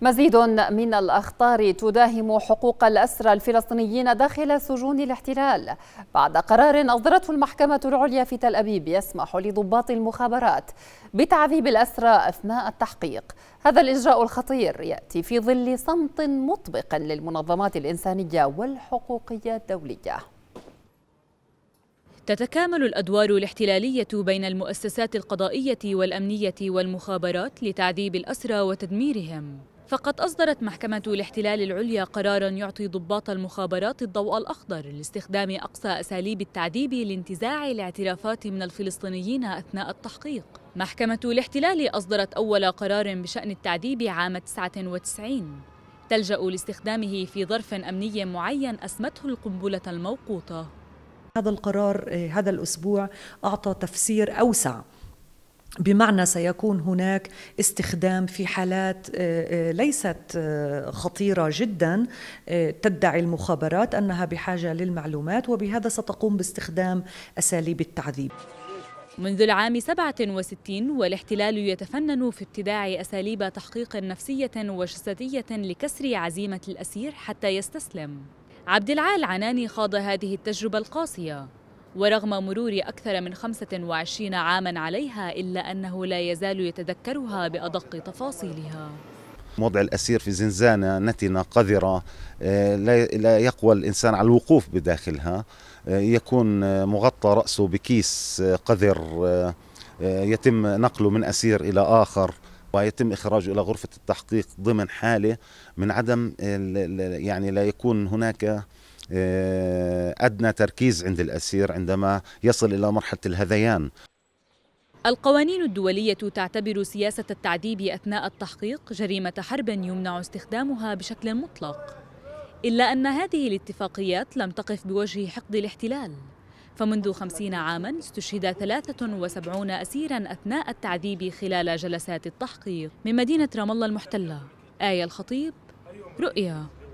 مزيد من الأخطار تداهم حقوق الأسرى الفلسطينيين داخل سجون الاحتلال بعد قرار أصدرته المحكمة العليا في تل أبيب يسمح لضباط المخابرات بتعذيب الأسرى أثناء التحقيق هذا الإجراء الخطير يأتي في ظل صمت مطبق للمنظمات الإنسانية والحقوقية الدولية تتكامل الأدوار الاحتلالية بين المؤسسات القضائية والأمنية والمخابرات لتعذيب الأسرى وتدميرهم فقد أصدرت محكمة الاحتلال العليا قرارا يعطي ضباط المخابرات الضوء الأخضر لاستخدام أقصى أساليب التعذيب لانتزاع الاعترافات من الفلسطينيين أثناء التحقيق محكمة الاحتلال أصدرت أول قرار بشأن التعذيب عام 99 تلجأ لاستخدامه في ظرف أمني معين أسمته القنبلة الموقوطة هذا القرار آه، هذا الأسبوع أعطى تفسير أوسع بمعنى سيكون هناك استخدام في حالات آه، آه، ليست آه، خطيره جدا تدعي المخابرات انها بحاجه للمعلومات وبهذا ستقوم باستخدام اساليب التعذيب منذ العام 67 والاحتلال يتفنن في ابتداع أساليب تحقيق نفسية وجسدية لكسر عزيمة الأسير حتى يستسلم عبد العال عناني خاض هذه التجربة القاسية ورغم مرور أكثر من 25 عاما عليها إلا أنه لا يزال يتذكرها بأدق تفاصيلها وضع الأسير في زنزانة نتنة قذرة آه، لا يقوى الإنسان على الوقوف بداخلها آه، يكون آه، مغطى رأسه بكيس قذر يتم نقله من أسير إلى آخر ويتم إخراجه إلى غرفة التحقيق ضمن حالة من عدم يعني لا يكون هناك آه، أدنى تركيز عند الأسير عندما يصل إلى مرحلة الهذيان القوانين الدولية تعتبر سياسة التعذيب أثناء التحقيق جريمة حرب يمنع استخدامها بشكل مطلق إلا أن هذه الاتفاقيات لم تقف بوجه حقد الاحتلال فمنذ خمسين عاما استشهد 73 أسيرا أثناء التعذيب خلال جلسات التحقيق من مدينة رام الله المحتلة آية الخطيب رؤيا